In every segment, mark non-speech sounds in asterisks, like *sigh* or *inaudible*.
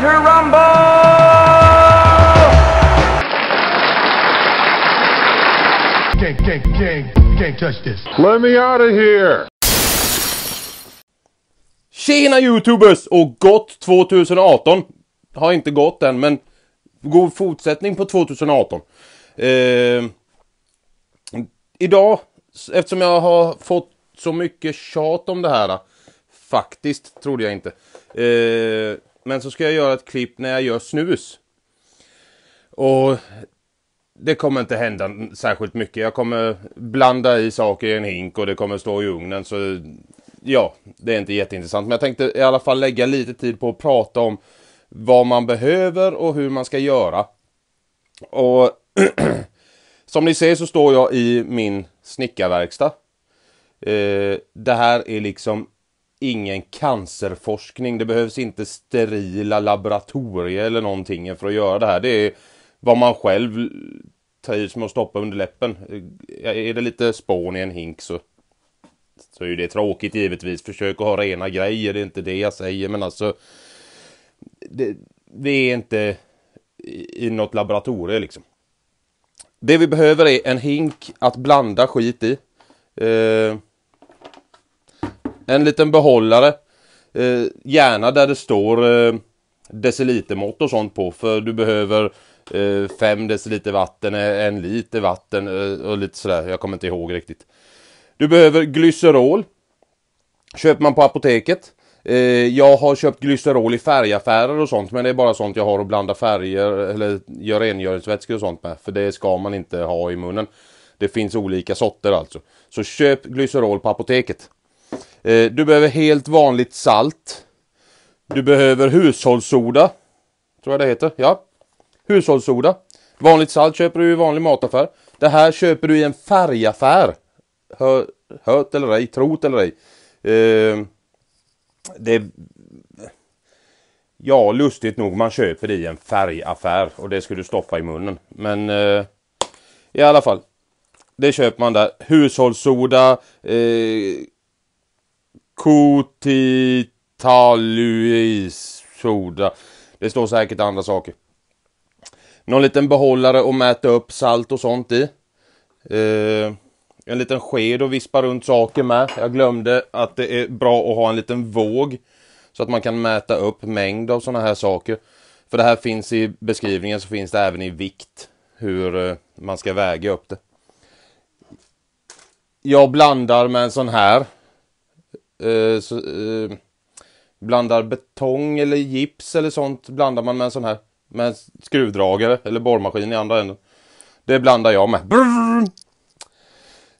to rumble! Gang, gang, gang, can't touch this. Let me out of here! Tjena Youtubers och gott 2018! Har inte gått än men god fortsättning på 2018. Eh, idag, eftersom jag har fått så mycket tjat om det här. Faktiskt, trodde jag inte. Eh, men så ska jag göra ett klipp när jag gör snus. Och det kommer inte hända särskilt mycket. Jag kommer blanda i saker i en hink och det kommer stå i ugnen. Så ja, det är inte jätteintressant. Men jag tänkte i alla fall lägga lite tid på att prata om vad man behöver och hur man ska göra. Och *clears throat* som ni ser så står jag i min snickarverkstad. Eh, det här är liksom ingen cancerforskning. Det behövs inte sterila laboratorier eller någonting för att göra det här. Det är vad man själv tar i som att stoppa under läppen. Är det lite spån i en hink så, så är det tråkigt givetvis. Försök att ha rena grejer, det är inte det jag säger. Men alltså, det, vi är inte i, något laboratorium liksom. Det vi behöver är en hink att blanda skit i. Eh, en liten behållare. Eh, gärna där det står eh, decilitermått och sånt på för du behöver 5 eh, deciliter vatten, eh, en liter vatten eh, och lite sådär. Jag kommer inte ihåg riktigt. Du behöver glycerol. Köper man på apoteket. Eh, jag har köpt glycerol i färgaffärer och sånt men det är bara sånt jag har att blanda färger eller gör rengöringsvätskor och sånt med. För det ska man inte ha i munnen. Det finns olika sorter alltså. Så köp glycerol på apoteket. Eh, du behöver helt vanligt salt. Du behöver hushållssoda. Tror jag det heter, ja. Hushållssoda. Vanligt salt köper du i vanlig mataffär. Det här köper du i en färgaffär. Hör, hört eller ej, trot eller ej. Eh, det... Ja, lustigt nog, man köper det i en färgaffär och det ska du stoppa i munnen. Men eh, i alla fall. Det köper man där. Hushållssoda. Eh, Kotitaluisoda. Det står säkert andra saker. Någon liten behållare och mäta upp salt och sånt i. Eh, en liten sked och vispa runt saker med. Jag glömde att det är bra att ha en liten våg. Så att man kan mäta upp mängd av sådana här saker. För det här finns i beskrivningen så finns det även i vikt. Hur eh, man ska väga upp det. Jag blandar med en sån här Eh, så, eh, blandar betong eller gips eller sånt blandar man med en sån här med en skruvdragare eller borrmaskin i andra änden. Det blandar jag med.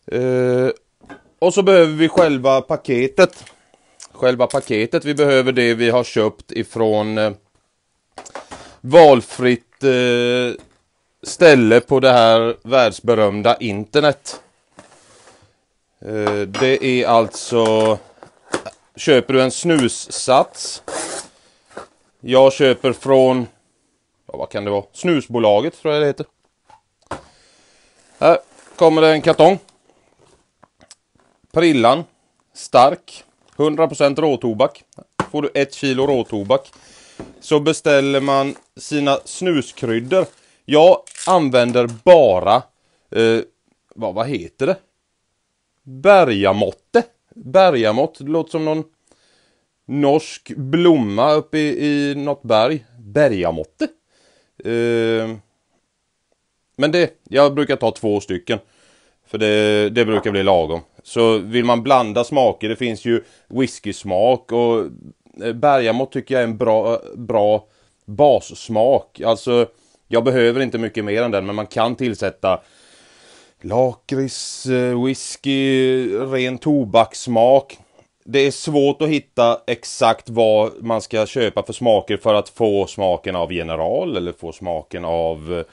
Eh, och så behöver vi själva paketet. Själva paketet, vi behöver det vi har köpt ifrån eh, valfritt eh, ställe på det här världsberömda internet. Eh, det är alltså köper du en snussats. Jag köper från, ja, vad kan det vara, Snusbolaget tror jag det heter. Här kommer det en kartong. Prillan, stark, 100% råtobak. Får du ett kilo råtobak. Så beställer man sina snuskryddor. Jag använder bara, eh, vad, vad heter det? Bergamotte bergamott. Det låter som någon norsk blomma uppe i, i något berg. Bergamotte. Eh, men det, jag brukar ta två stycken. För det, det brukar bli lagom. Så vill man blanda smaker, det finns ju whisky och eh, bergamott tycker jag är en bra, bra bassmak. Alltså, jag behöver inte mycket mer än den, men man kan tillsätta Lakrits, eh, whisky, ren tobaksmak. Det är svårt att hitta exakt vad man ska köpa för smaker för att få smaken av General eller få smaken av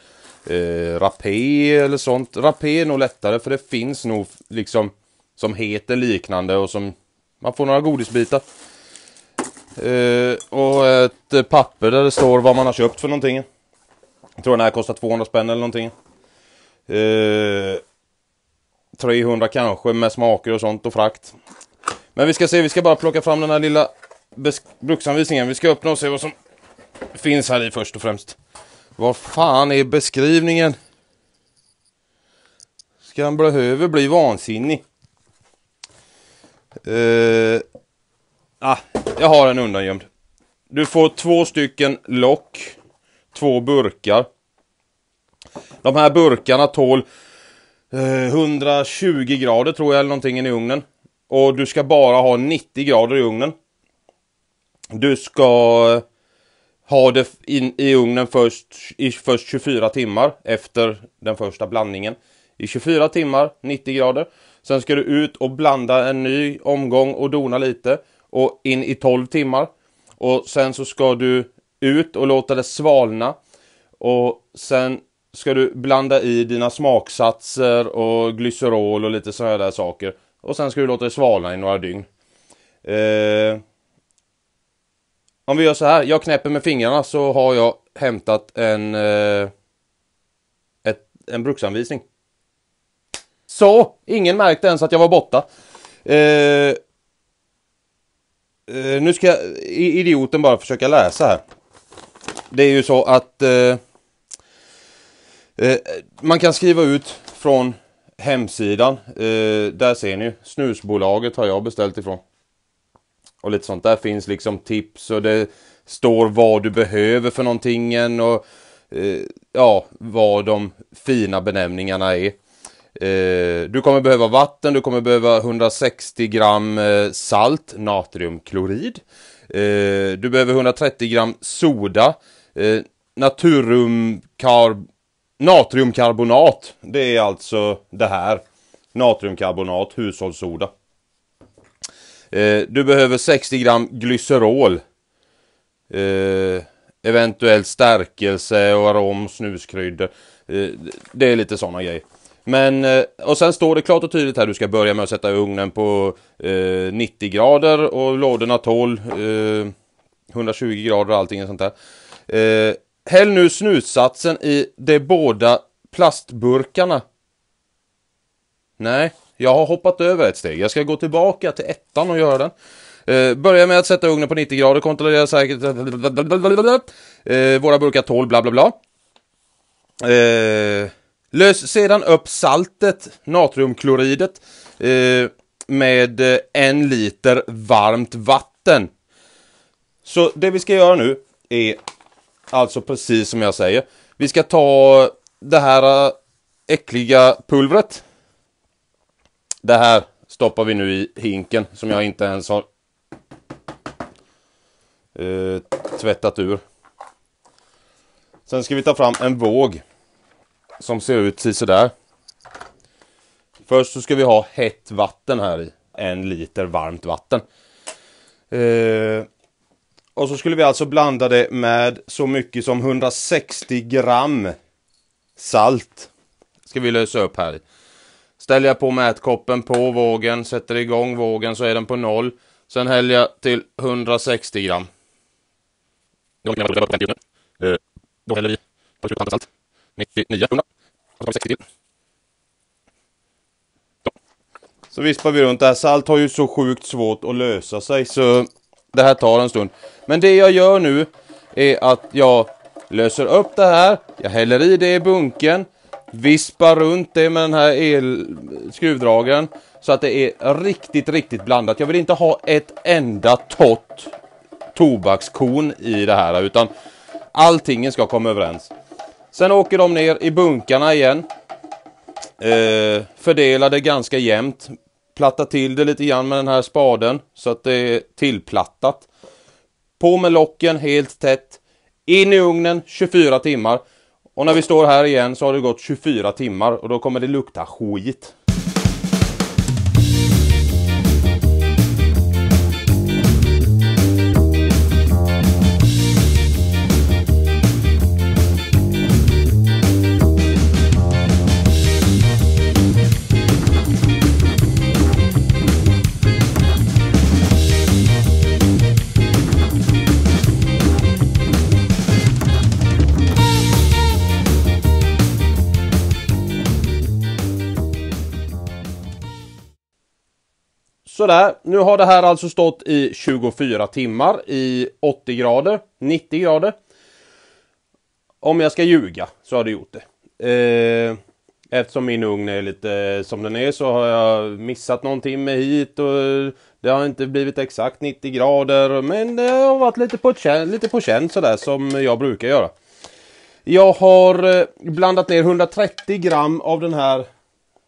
eh, Rapé eller sånt. Rapé är nog lättare för det finns nog liksom som heter liknande och som man får några godisbitar. Eh, och ett papper där det står vad man har köpt för någonting. Jag tror den här kostar 200 spänn eller någonting. 300 eh, kanske med smaker och sånt och frakt. Men vi ska se, vi ska bara plocka fram den här lilla bruksanvisningen. Vi ska öppna och se vad som finns här i först och främst. Vad fan är beskrivningen? Ska han behöva bli vansinnig? Eh, ah, jag har en undangömd. Du får två stycken lock. Två burkar. De här burkarna tål eh, 120 grader tror jag eller någonting i ugnen. Och du ska bara ha 90 grader i ugnen. Du ska eh, ha det in, i ugnen först i först 24 timmar efter den första blandningen. I 24 timmar, 90 grader. Sen ska du ut och blanda en ny omgång och dona lite. Och in i 12 timmar. Och sen så ska du ut och låta det svalna. Och sen ska du blanda i dina smaksatser och glycerol och lite sådana där saker. Och sen ska du låta det svalna i några dygn. Eh, om vi gör så här, jag knäpper med fingrarna så har jag hämtat en, eh, ett, en bruksanvisning. Så! Ingen märkte ens att jag var borta. Eh, eh nu ska idioten bara försöka läsa här. Det är ju så att eh, Eh, man kan skriva ut från hemsidan. Eh, där ser ni snusbolaget har jag beställt ifrån. Och lite sånt. Där finns liksom tips och det står vad du behöver för någonting och eh, ja, vad de fina benämningarna är. du kommer behöva vatten, du kommer behöva 160 gram salt, natriumklorid. du behöver 130 gram soda, naturrum, karb Natriumkarbonat, det är alltså det här. Natriumkarbonat, hushållssoda. Eh, du behöver 60 gram glycerol. Eh, eventuellt stärkelse och arom, snuskryddor. Eh, det är lite sådana grejer. Men, och sen står det klart och tydligt här, du ska börja med att sätta ugnen på 90 grader och lådorna tål 120 grader och allting och sånt där. Häll nu snutsatsen i de båda plastburkarna. Nej, jag har hoppat över ett steg. Jag ska gå tillbaka till ettan och göra den. Eh, börja med att sätta ugnen på 90 grader, kontrollera säkert... Eh, våra burkar tål bla bla bla. Eh, lös sedan upp saltet, natriumkloridet, eh, med eh, en liter varmt vatten. Så det vi ska göra nu är Alltså precis som jag säger. Vi ska ta det här äh, äckliga pulvret. Det här stoppar vi nu i hinken som jag inte ens har eh, tvättat ur. Sen ska vi ta fram en våg som ser ut sådär. Först så ska vi ha hett vatten här i. En liter varmt vatten. Eh, och så skulle vi alltså blanda det med så mycket som 160 gram salt. Ska vi lösa upp här. Ställer jag på mätkoppen på vågen, sätter igång vågen så är den på noll. Sen häller jag till 160 gram. Eh, då häller vi på salt. 99, 100. Så vispar vi runt. Det här salt har ju så sjukt svårt att lösa sig så det här tar en stund. Men det jag gör nu är att jag löser upp det här, jag häller i det i bunken, vispar runt det med den här el så att det är riktigt, riktigt blandat. Jag vill inte ha ett enda tott tobakskorn i det här utan allting ska komma överens. Sen åker de ner i bunkarna igen. Eh, fördelar det ganska jämnt. Platta till det lite grann med den här spaden så att det är tillplattat. På med locken helt tätt. In i ugnen 24 timmar. Och när vi står här igen så har det gått 24 timmar och då kommer det lukta skit. Sådär, nu har det här alltså stått i 24 timmar i 80 grader, 90 grader. Om jag ska ljuga så har det gjort det. Eh, eftersom min ugn är lite som den är så har jag missat någon timme hit och det har inte blivit exakt 90 grader men det har varit lite på, känn, lite på känn sådär som jag brukar göra. Jag har eh, blandat ner 130 gram av den här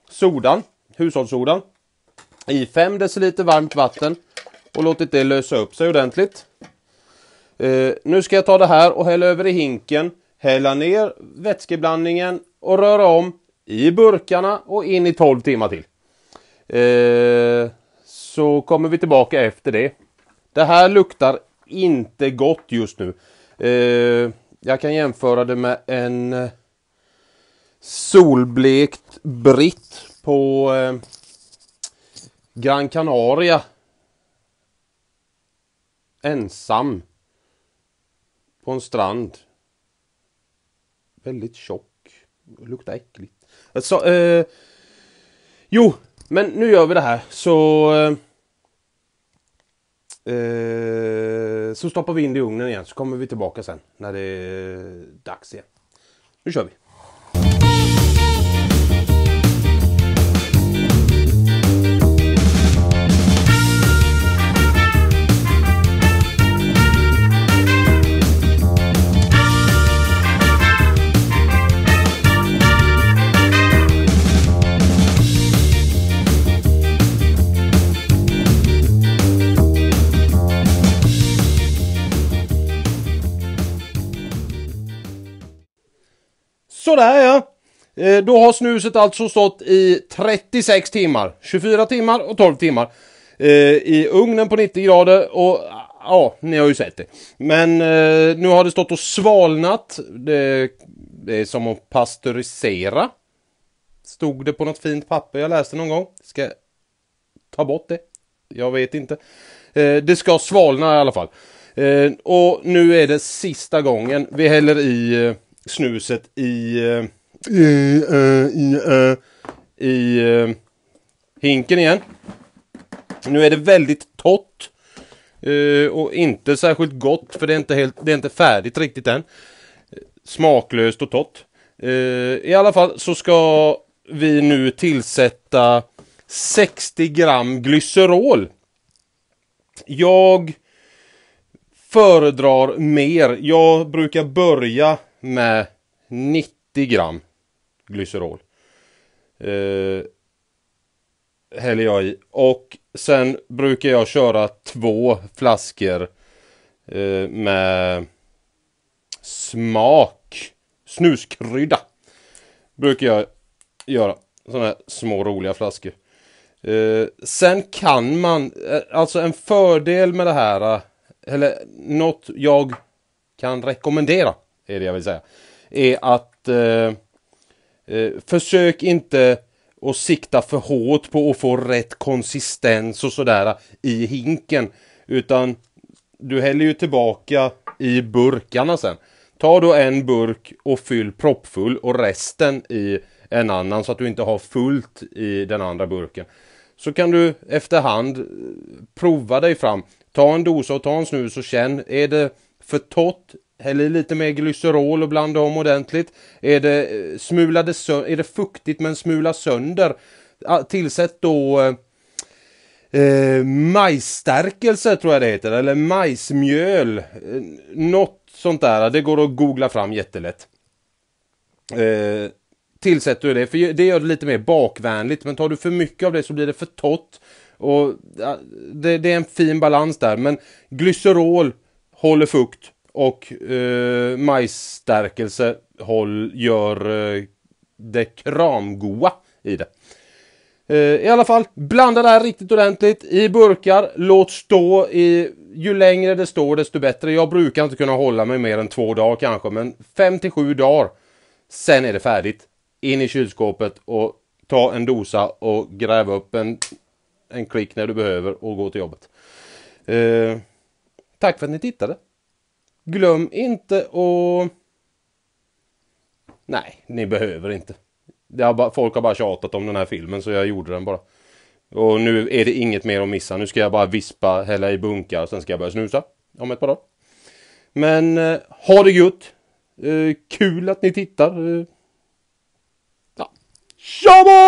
sodan, hushållssodan i 5 deciliter varmt vatten och låtit det lösa upp sig ordentligt. Eh, nu ska jag ta det här och hälla över i hinken, hälla ner vätskeblandningen och röra om i burkarna och in i 12 timmar till. Eh, så kommer vi tillbaka efter det. Det här luktar inte gott just nu. Eh, jag kan jämföra det med en eh, solblekt britt på eh, Gran Canaria. Ensam. På en strand. Väldigt tjock. Luktar äckligt. Alltså, eh, jo, men nu gör vi det här. Så... Eh, eh, så stoppar vi in det i ugnen igen så kommer vi tillbaka sen när det är dags igen. Nu kör vi! Sådär ja. Eh, då har snuset alltså stått i 36 timmar. 24 timmar och 12 timmar. Eh, I ugnen på 90 grader och ah, ja, ni har ju sett det. Men eh, nu har det stått och svalnat. Det, är som att pasteurisera. Stod det på något fint papper jag läste någon gång. Ska jag ta bort det. Jag vet inte. Det ska svalna i alla fall. Och nu är det sista gången vi häller i snuset i... I... Uh, i, uh, i uh, hinken igen. Nu är det väldigt torrt. och inte särskilt gott för det är inte, helt, det är inte färdigt riktigt än. Smaklöst och torrt. I alla fall så ska vi nu tillsätta 60 gram glycerol. Jag föredrar mer. Jag brukar börja med 90 gram glycerol. Eh, häller jag i. Och sen brukar jag köra två flaskor eh, med smak. Snuskrydda. Brukar jag göra. Sådana här små roliga flaskor. Eh, sen kan man, eh, alltså en fördel med det här, eh, eller något jag kan rekommendera är det jag vill säga. Är att eh, eh försök inte och sikta för hårt på att få rätt konsistens och sådär i hinken. Utan du häller ju tillbaka i burkarna sen. Ta då en burk och fyll proppfull och resten i en annan så att du inte har fullt i den andra burken. Så kan du efterhand eh, prova dig fram. Ta en dosa och ta en snus och känn, är det för torrt? Häll i lite mer glycerol och blanda om ordentligt. Är det, eh, smulade är det fuktigt men smula sönder, tillsätt då eh, eh, majsstärkelse tror jag det heter, eller majsmjöl. Eh, något sånt där, det går att googla fram jättelätt. Eh, tillsätter du det, för det gör det lite mer bakvänligt. Men tar du för mycket av det så blir det för torrt. Och det, det, är en fin balans där. Men glycerol håller fukt och eh, majsstärkelse håll, gör eh, det kramgoa i det. Eh, I alla fall, blanda det här riktigt ordentligt i burkar. Låt stå i... Ju längre det står desto bättre. Jag brukar inte kunna hålla mig mer än två dagar kanske, men fem till sju dagar. Sen är det färdigt. In i kylskåpet och ta en dosa och gräv upp en, en klick när du behöver och gå till jobbet. Eh, tack för att ni tittade! Glöm inte att... Nej, ni behöver inte. Har bara, folk har bara tjatat om den här filmen så jag gjorde den bara. Och nu är det inget mer att missa. Nu ska jag bara vispa, hälla i bunkar och sen ska jag börja snusa. Om ett par dagar. Men eh, ha det gött! Eh, kul att ni tittar! Eh, ja. Tjabba!